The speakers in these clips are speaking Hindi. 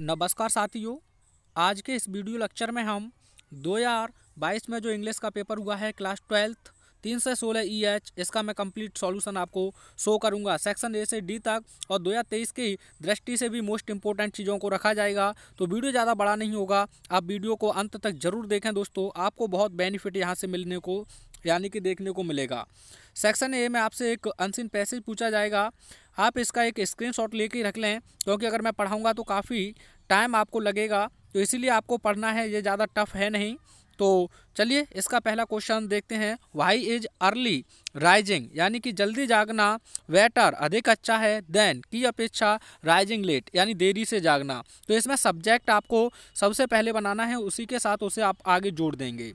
नमस्कार साथियों आज के इस वीडियो लेक्चर में हम 2022 में जो इंग्लिश का पेपर हुआ है क्लास ट्वेल्थ तीन से सोलह ई e एच इसका मैं कंप्लीट सॉल्यूशन आपको शो करूंगा सेक्शन ए से डी तक और 2023 की दृष्टि से भी मोस्ट इंपॉर्टेंट चीज़ों को रखा जाएगा तो वीडियो ज़्यादा बड़ा नहीं होगा आप वीडियो को अंत तक जरूर देखें दोस्तों आपको बहुत बेनिफिट यहाँ से मिलने को यानी कि देखने को मिलेगा सेक्शन ए में आपसे एक अनसिन पैसेज पूछा जाएगा आप इसका एक स्क्रीनशॉट लेके रख लें क्योंकि अगर मैं पढ़ाऊँगा तो काफ़ी टाइम आपको लगेगा तो इसीलिए आपको पढ़ना है ये ज़्यादा टफ है नहीं तो चलिए इसका पहला क्वेश्चन देखते हैं वाई इज अर्ली राइजिंग यानी कि जल्दी जागना वेटर अधिक अच्छा है देन की अपेक्षा राइजिंग लेट यानी देरी से जागना तो इसमें सब्जेक्ट आपको सबसे पहले बनाना है उसी के साथ उसे आप आगे जोड़ देंगे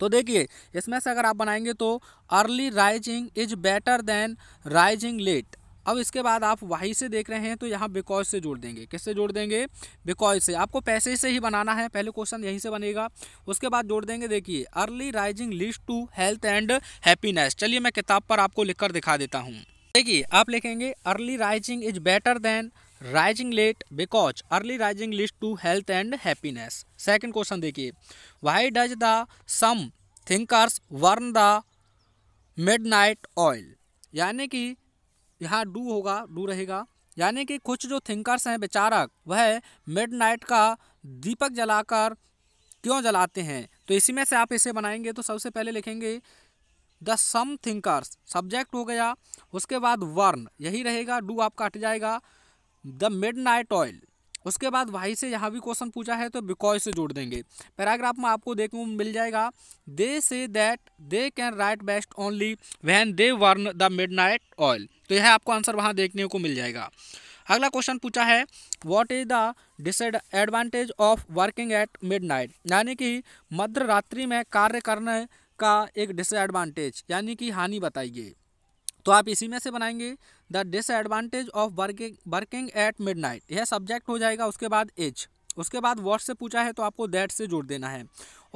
तो देखिए इसमें से अगर आप बनाएंगे तो early rising is better than rising late अब इसके बाद आप वही से देख रहे हैं तो यहाँ बिकॉज से जोड़ देंगे किससे जोड़ देंगे बिकॉज से आपको पैसे से ही बनाना है पहले क्वेश्चन यहीं से बनेगा उसके बाद जोड़ देंगे देखिए early rising lead to health and happiness चलिए मैं किताब पर आपको लिखकर दिखा देता हूँ देखिए आप लिखेंगे early rising is better than rising late because early rising लिस्ट to health and happiness second question देखिए why does the some thinkers burn the midnight oil यानी कि यहाँ डू होगा डू रहेगा यानी कि कुछ जो थिंकर्स हैं विचारक वह मिड नाइट का दीपक जलाकर क्यों जलाते हैं तो इसी में से आप इसे बनाएंगे तो सबसे पहले लिखेंगे द सम थिंकर्स सब्जेक्ट हो गया उसके बाद वर्न यही रहेगा डू आपका हट जाएगा द मिड नाइट ऑयल उसके बाद वाई से यहाँ भी क्वेश्चन पूछा है तो बिकॉज से जोड़ देंगे पैराग्राफ में आपको देखने को मिल जाएगा they say that they can write best only when they burn the midnight oil तो यह आपको आंसर वहाँ देखने को मिल जाएगा अगला क्वेश्चन पूछा है what is the disadvantage of working at night यानी कि मध्य रात्रि में कार्य करने का एक डिसएडवांटेज यानी कि हानि बताइए तो आप इसी में से बनाएंगे the disadvantage of working working at night यह सब्जेक्ट हो जाएगा उसके बाद एच उसके बाद वॉट से पूछा है तो आपको दैट से जोड़ देना है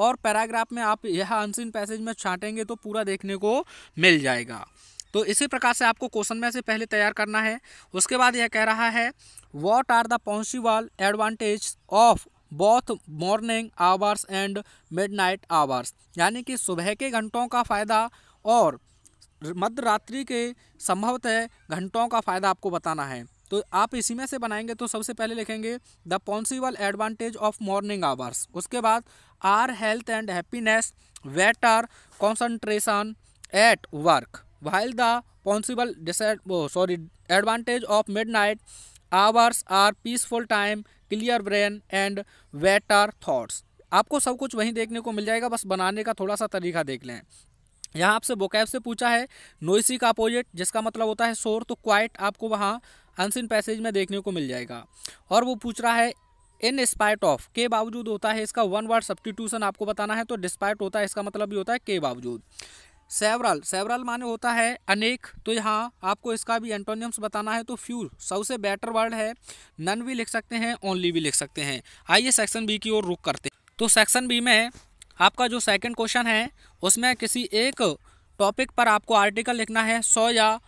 और पैराग्राफ में आप यह अनसिन पैसेज में छाटेंगे तो पूरा देखने को मिल जाएगा तो इसी प्रकार से आपको क्वेश्चन में से पहले तैयार करना है उसके बाद यह कह रहा है what are the possible advantage of both morning hours and night hours यानी कि सुबह के घंटों का फ़ायदा और मध्य रात्रि के संभवतः घंटों का फ़ायदा आपको बताना है तो आप इसी में से बनाएंगे तो सबसे पहले लिखेंगे the possible advantage of morning hours उसके बाद are health and happiness better concentration at work while the possible sorry advantage of midnight hours are peaceful time clear brain and better thoughts आपको सब कुछ वहीं देखने को मिल जाएगा बस बनाने का थोड़ा सा तरीका देख लें यहाँ आपसे बोकैब से पूछा है नोइसी का अपोजिट जिसका मतलब होता है शोर तो क्वाइट आपको वहाँ अनसिन पैसेज में देखने को मिल जाएगा और वो पूछ रहा है इन स्पाइट ऑफ के बावजूद होता है इसका वन वर्ड सब्टीट्यूशन आपको बताना है तो डिस्पाइट होता है इसका मतलब भी होता है के बावजूद सेवरल सेवरल माने होता है अनेक तो यहाँ आपको इसका भी एंटोनियम्स बताना है तो फ्यू सबसे बेटर वर्ड है नन भी लिख सकते हैं ओनली भी लिख सकते हैं आइए सेक्शन बी की ओर रुक करते हैं तो सेक्शन बी में आपका जो सेकंड क्वेश्चन है उसमें किसी एक टॉपिक पर आपको आर्टिकल लिखना है सौ या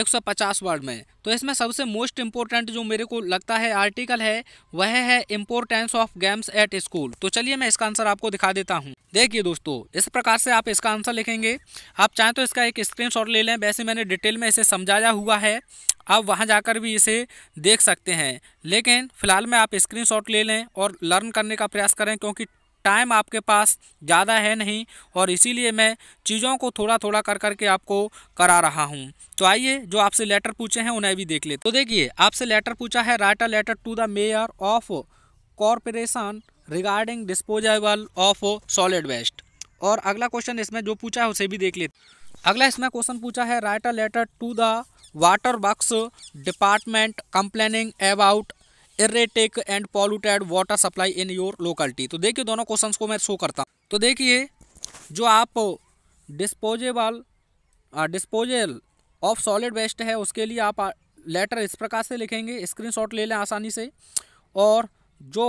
एक सौ पचास वर्ड में तो इसमें सबसे मोस्ट इम्पोर्टेंट जो मेरे को लगता है आर्टिकल है वह है importance of games at school तो चलिए मैं इसका आंसर आपको दिखा देता हूँ देखिए दोस्तों इस प्रकार से आप इसका आंसर लिखेंगे आप चाहें तो इसका एक शॉट ले लें वैसे मैंने डिटेल में इसे समझाया हुआ है आप वहाँ जाकर भी इसे देख सकते हैं लेकिन फ़िलहाल में आप स्क्रीनशॉट ले लें और लर्न करने का प्रयास करें क्योंकि टाइम आपके पास ज़्यादा है नहीं और इसीलिए मैं चीज़ों को थोड़ा थोड़ा कर करके आपको करा रहा हूँ तो आइए जो आपसे लेटर पूछे हैं उन्हें भी देख लेते तो देखिए आपसे लेटर पूछा है write a letter to the mayor of corporation regarding disposable of solid waste और अगला क्वेश्चन इसमें जो पूछा है उसे भी देख लेते अगला इसमें क्वेश्चन पूछा है write a letter to the water works department complaining about erratic and polluted water supply in your locality तो देखिए दोनों क्वेश्चन को मैं शो करता हूँ तो देखिए जो आप disposable disposal of solid waste है उसके लिए आप लेटर इस प्रकार से लिखेंगे स्क्रीनशॉट ले लें आसानी से और जो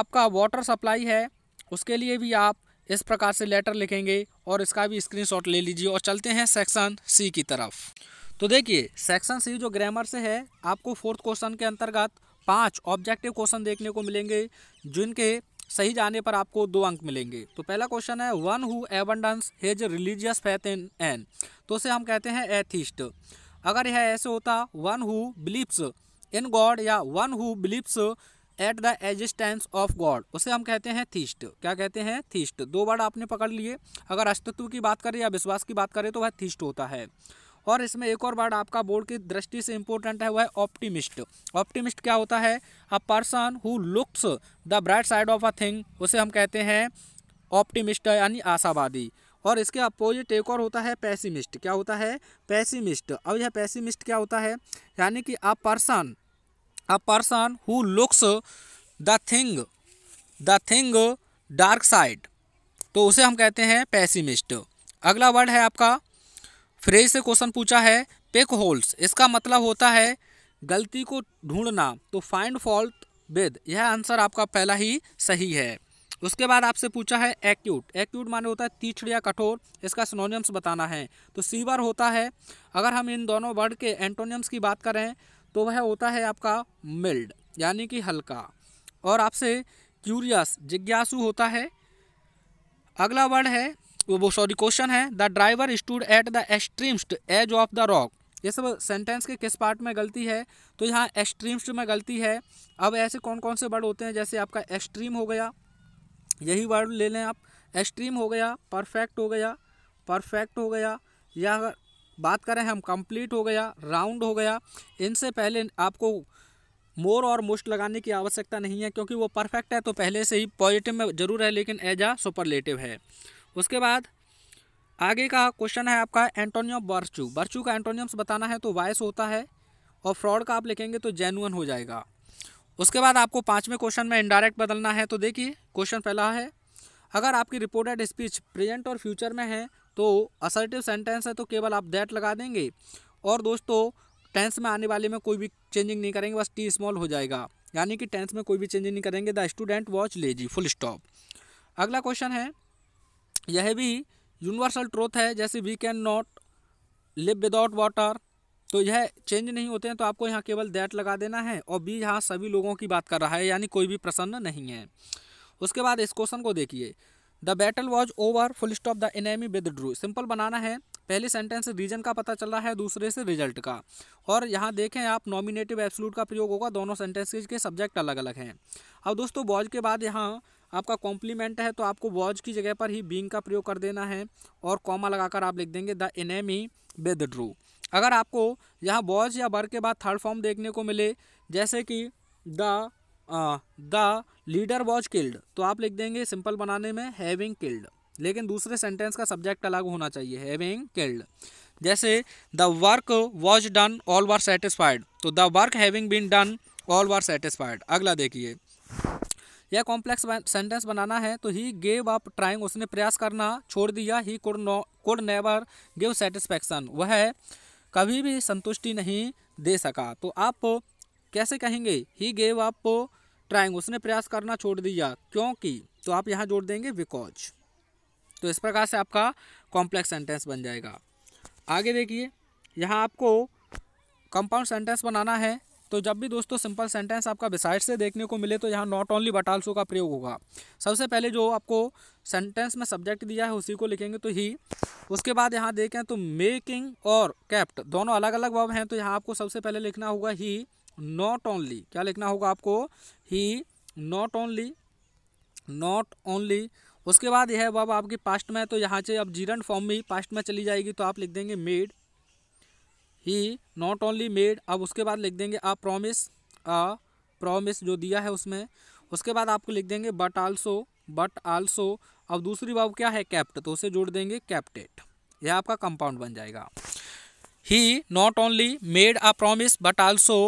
आपका वाटर सप्लाई है उसके लिए भी आप इस प्रकार से लेटर लिखेंगे और इसका भी स्क्रीनशॉट ले लीजिए और चलते हैं सेक्शन सी की तरफ तो देखिए सेक्शन सी जो ग्रामर से है आपको फोर्थ क्वेश्चन के अंतर्गत पाँच ऑब्जेक्टिव क्वेश्चन देखने को मिलेंगे जिनके सही जाने पर आपको दो अंक मिलेंगे तो पहला क्वेश्चन है one who abundance has religious faith in an तो उसे हम कहते हैं एथिस्ट अगर यह ऐसे होता one who believes in God या one who believes at the existence of God उसे हम कहते हैं थीस्ट क्या कहते हैं थीस्ट दो वर्ड आपने पकड़ लिए अगर अस्तित्व की बात करें या विश्वास की बात करें तो वह थीस्ट होता है और इसमें एक और वर्ड आपका बोर्ड की दृष्टि से इंपॉर्टेंट है वह है ऑप्टिमिस्ट ऑप्टिमिस्ट क्या होता है a person who looks the bright side of a thing उसे हम कहते हैं ऑप्टिमिस्ट यानी आशावादी और इसके अपोजिट एक और होता है पैसिमिस्ट क्या होता है पैसिमिस्ट अब यह पैसिमिस्ट क्या होता है यानी कि a person a person who looks the thing the thing dark side तो उसे हम कहते हैं पैसिमिस्ट अगला वर्ड है आपका फ्रेज से क्वेश्चन पूछा है पेक होल्स इसका मतलब होता है गलती को ढूंढना तो फाइंड फॉल्ट विद यह आंसर आपका पहला ही सही है उसके बाद आपसे पूछा है एक्यूट एक्यूट माने होता है तीक्ष्ण या कठोर इसका सिनोनियम्स बताना है तो सीवर होता है अगर हम इन दोनों वर्ड के एंटोनियम्स की बात करें तो वह होता है आपका मिल्ड यानी कि हल्का और आपसे क्यूरियस जिज्ञासु होता है अगला वर्ड है वो सॉरी क्वेश्चन है the driver stood at the extremest edge of the rock ये सब सेंटेंस के किस पार्ट में गलती है तो यहाँ एक्सट्रीम्स में गलती है अब ऐसे कौन कौन से वर्ड होते हैं जैसे आपका एक्सट्रीम हो गया यही वर्ड ले लें आप एक्सट्रीम हो गया परफेक्ट हो गया परफेक्ट हो गया या अगर बात करें हम कंप्लीट हो गया राउंड हो गया इनसे पहले आपको मोर और मोस्ट लगाने की आवश्यकता नहीं है क्योंकि वो परफेक्ट है तो पहले से ही पॉजिटिव में जरूर है लेकिन एज आ सुपरलेटिव है उसके बाद आगे का क्वेश्चन है आपका एंटोनियो बर्चू बर्चू का एंटोनियम्स बताना है तो वॉइस होता है और फ्रॉड का आप लिखेंगे तो जेनुअन हो जाएगा उसके बाद आपको पाँचवें क्वेश्चन में इनडायरेक्ट बदलना है तो देखिए क्वेश्चन पहला है अगर आपकी रिपोर्टेड स्पीच प्रेजेंट और फ्यूचर में है तो असर्टिव सेंटेंस है तो केवल आप दैट लगा देंगे और दोस्तों टेंस में आने वाले में कोई भी चेंजिंग नहीं करेंगे बस टी स्मॉल हो जाएगा यानी कि टेंस में कोई भी चेंजिंग नहीं करेंगे the student watch lazy full stop अगला क्वेश्चन है यह भी यूनिवर्सल ट्रोथ है जैसे we can not live without water तो यह चेंज नहीं होते हैं तो आपको यहाँ केवल दैट लगा देना है और बी यहाँ सभी लोगों की बात कर रहा है यानी कोई भी प्रसन्न नहीं है उसके बाद इस क्वेश्चन को देखिए the battle was over full stop the enemy withdrew simple बनाना है पहले सेंटेंस से रीजन का पता चल रहा है दूसरे से रिजल्ट का और यहाँ देखें आप नॉमिनेटिव एब्सलूट का प्रयोग होगा दोनों सेंटेंसेज के सब्जेक्ट अलग अलग हैं अब दोस्तों बॉज के बाद यहाँ आपका कॉम्प्लीमेंट है तो आपको वॉज की जगह पर ही बींग का प्रयोग कर देना है और कॉमा लगाकर आप लिख देंगे द एनेमी ड्रू अगर आपको यहाँ वॉज या बर के बाद थर्ड फॉर्म देखने को मिले जैसे कि the the leader was killed तो आप लिख देंगे सिंपल बनाने में हैविंग किल्ड लेकिन दूसरे सेंटेंस का सब्जेक्ट अलग होना चाहिए हैविंग किल्ड जैसे the work was done all were satisfied तो the work having been done all were satisfied अगला देखिए या कॉम्प्लेक्स सेंटेंस बनाना है तो ही गेव अप ट्राइंग उसने प्रयास करना छोड़ दिया he could no could never give satisfaction वह कभी भी संतुष्टि नहीं दे सका तो आप कैसे कहेंगे ही गेव अप ट्राइंग उसने प्रयास करना छोड़ दिया क्योंकि तो आप यहाँ जोड़ देंगे बिकॉज तो इस प्रकार से आपका कॉम्प्लेक्स सेंटेंस बन जाएगा आगे देखिए यहाँ आपको कंपाउंड सेंटेंस बनाना है तो जब भी दोस्तों सिंपल सेंटेंस आपका बिसाइड से देखने को मिले तो यहाँ नॉट ओनली बटालसो का प्रयोग होगा सबसे पहले जो आपको सेंटेंस में सब्जेक्ट दिया है उसी को लिखेंगे तो ही उसके बाद यहाँ देखें तो मेकिंग और कैप्ट दोनों अलग अलग वर्ब हैं तो यहाँ आपको सबसे पहले लिखना होगा ही नॉट ओनली क्या लिखना होगा आपको he not only not only उसके बाद यह वर्ब आपकी पास्ट में है तो यहाँ से अब जीरन फॉर्म में ही पास्ट में चली जाएगी तो आप लिख देंगे made he not only made अब उसके बाद लिख देंगे अ प्रोमिस अ प्रोमिस जो दिया है उसमें उसके बाद आपको लिख देंगे बट आल्सो बट आल्सो अब दूसरी बाब क्या है कैप्ट तो उसे जोड़ देंगे कैप्टेट यह आपका कंपाउंड बन जाएगा he not only made a promise but also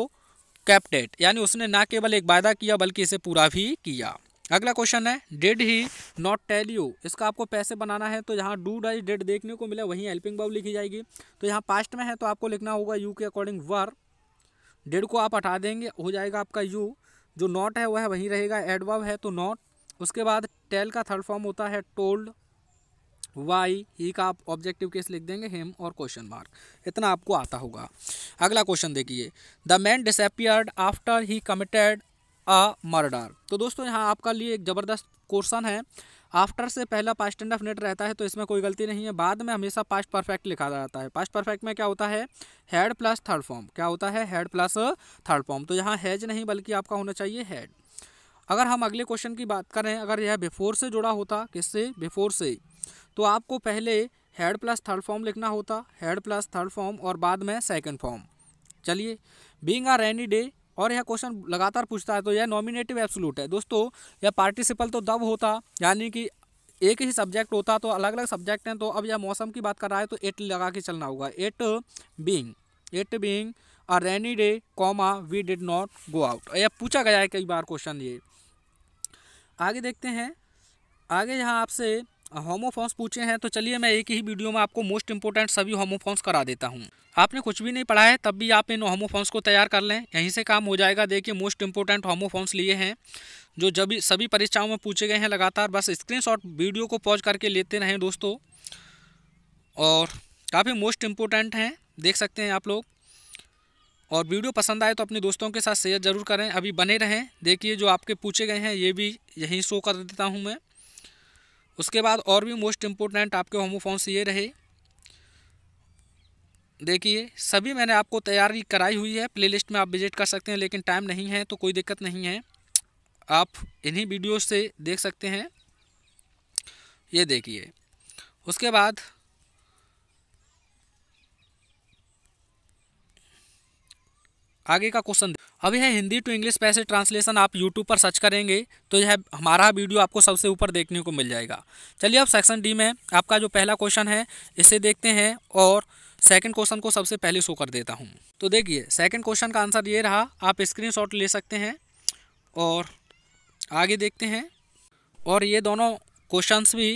kept it यानी उसने ना केवल एक वायदा किया बल्कि इसे पूरा भी किया अगला क्वेश्चन है did he not tell you इसका आपको पैसे बनाना है तो यहाँ डू डाई डेड देखने को मिला वहीं हेल्पिंग बाउ लिखी जाएगी तो यहाँ पास्ट में है तो आपको लिखना होगा यू के अकॉर्डिंग वर डेड को आप हटा देंगे हो जाएगा आपका यू जो नॉट है वह वहीं रहेगा एडवर्ब है तो नॉट उसके बाद टेल का थर्ड फॉर्म होता है टोल्ड वाई ही का आप ऑब्जेक्टिव केस लिख देंगे हेम और क्वेश्चन मार्क इतना आपको आता होगा अगला क्वेश्चन देखिए the man disappeared after he committed a murder तो दोस्तों यहाँ आपका लिए एक ज़बरदस्त क्वेश्चन है आफ्टर से पहला पास्ट एंड ऑफ नेट रहता है तो इसमें कोई गलती नहीं है बाद में हमेशा पास्ट परफेक्ट लिखा जाता है पास्ट परफेक्ट में क्या होता है हेड प्लस थर्ड फॉर्म क्या होता है हेड प्लस थर्ड फॉर्म तो यहाँ हैज नहीं बल्कि आपका होना चाहिए हेड अगर हम अगले क्वेश्चन की बात करें अगर यह बिफोर से जुड़ा होता किससे बिफोर से तो आपको पहले हेड प्लस थर्ड फॉर्म लिखना होता हेड प्लस थर्ड फॉर्म और बाद में सेकेंड फॉर्म चलिए बींग आ रेनी डे और यह क्वेश्चन लगातार पूछता है तो यह नॉमिनेटिव एब्सोलूट है दोस्तों यह पार्टिसिपल तो दब होता यानी कि एक ही सब्जेक्ट होता तो अलग अलग सब्जेक्ट हैं तो अब यह मौसम की बात कर रहा है तो एट लगा के चलना होगा at being at being a rainy day comma we did not go out यह पूछा गया है कई बार क्वेश्चन ये आगे देखते हैं आगे यहाँ आपसे होमोफोन्स पूछे हैं तो चलिए मैं एक ही वीडियो में आपको मोस्ट इंपोर्टेंट सभी होमोफोन्स करा देता हूँ आपने कुछ भी नहीं पढ़ा है तब भी आप इन होमोफोन्स को तैयार कर लें यहीं से काम हो जाएगा देखिए मोस्ट इंपोर्टेंट होमोफोन्स लिए हैं जो जब सभी परीक्षाओं में पूछे गए हैं लगातार बस स्क्रीन वीडियो को पॉज करके लेते रहें दोस्तों और काफ़ी मोस्ट इम्पोर्टेंट हैं देख सकते हैं आप लोग और वीडियो पसंद आए तो अपने दोस्तों के साथ शेयर जरूर करें अभी बने रहें देखिए जो आपके पूछे गए हैं ये भी यहीं शो कर देता हूँ मैं उसके बाद और भी मोस्ट इम्पोर्टेंट आपके होमोफोन्स ये रहे देखिए सभी मैंने आपको तैयारी कराई हुई है प्लेलिस्ट में आप विजिट कर सकते हैं लेकिन टाइम नहीं है तो कोई दिक्कत नहीं है आप इन्हीं वीडियो से देख सकते हैं ये देखिए उसके बाद आगे का क्वेश्चन अभी है Hindi to English passage translation आप यूट्यूब पर सर्च करेंगे तो यह हमारा वीडियो आपको सबसे ऊपर देखने को मिल जाएगा चलिए अब सेक्शन डी में आपका जो पहला क्वेश्चन है इसे देखते हैं और सेकंड क्वेश्चन को सबसे पहले शो कर देता हूँ तो देखिए सेकंड क्वेश्चन का आंसर ये रहा आप स्क्रीन ले सकते हैं और आगे देखते हैं और ये दोनों क्वेश्चंस भी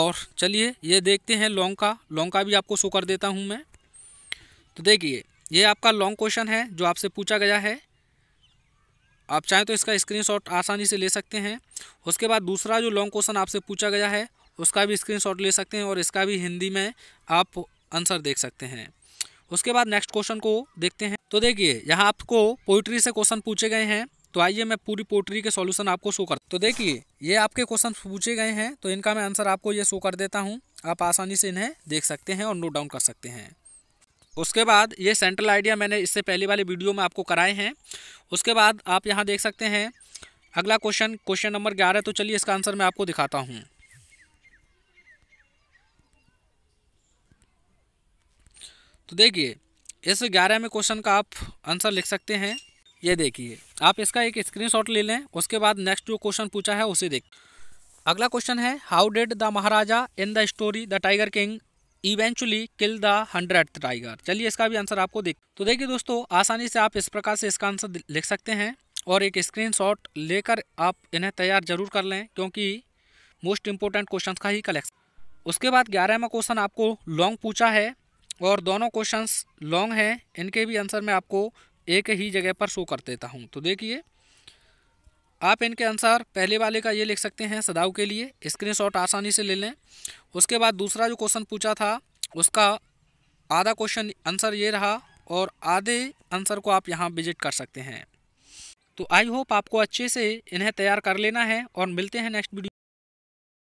और चलिए ये देखते हैं लौंग का लौंग का भी आपको शो कर देता हूँ मैं तो देखिए ये आपका लॉन्ग क्वेश्चन है जो आपसे पूछा गया है आप चाहें तो इसका स्क्रीनशॉट आसानी से ले सकते हैं उसके बाद दूसरा जो लॉन्ग क्वेश्चन आपसे पूछा गया है उसका भी स्क्रीनशॉट ले सकते हैं और इसका भी हिंदी में आप आंसर देख सकते हैं उसके बाद नेक्स्ट क्वेश्चन को देखते हैं तो देखिए यहाँ आपको पोइट्री से क्वेश्चन पूछे गए हैं तो आइए मैं पूरी पोइट्री के सॉल्यूशन आपको शो कर तो देखिए ये आपके क्वेश्चन पूछे गए हैं तो इनका मैं आंसर आपको ये शो कर देता हूँ आप आसानी से इन्हें देख सकते हैं और नोट डाउन कर सकते हैं उसके बाद ये सेंट्रल आइडिया मैंने इससे पहले वाली वीडियो में आपको कराए हैं उसके बाद आप यहाँ देख सकते हैं अगला क्वेश्चन क्वेश्चन नंबर ग्यारह तो चलिए इसका आंसर मैं आपको दिखाता हूँ तो देखिए इस ग्यारह में क्वेश्चन का आप आंसर लिख सकते हैं ये देखिए आप इसका एक स्क्रीनशॉट ले लें उसके बाद नेक्स्ट जो क्वेश्चन पूछा है उसे देख अगला क्वेश्चन है how did the Maharaja in the story the tiger king eventually kill the hundred tiger चलिए इसका भी आंसर आपको देख तो देखिए दोस्तों आसानी से आप इस प्रकार से इसका आंसर लिख सकते हैं और एक स्क्रीनशॉट लेकर आप इन्हें तैयार जरूर कर लें क्योंकि मोस्ट इम्पोर्टेंट क्वेश्चन का ही कलेक्शन उसके बाद ग्यारहवा क्वेश्चन आपको लॉन्ग पूछा है और दोनों क्वेश्चंस लॉन्ग हैं इनके भी आंसर मैं आपको एक ही जगह पर शो कर देता हूँ तो देखिए आप इनके अनुसार पहले वाले का ये लिख सकते हैं सदाव के लिए स्क्रीनशॉट आसानी से ले लें उसके बाद दूसरा जो क्वेश्चन पूछा था उसका आधा क्वेश्चन आंसर ये रहा और आधे आंसर को आप यहाँ विजिट कर सकते हैं तो आई होप आपको अच्छे से इन्हें तैयार कर लेना है और मिलते हैं नेक्स्ट वीडियो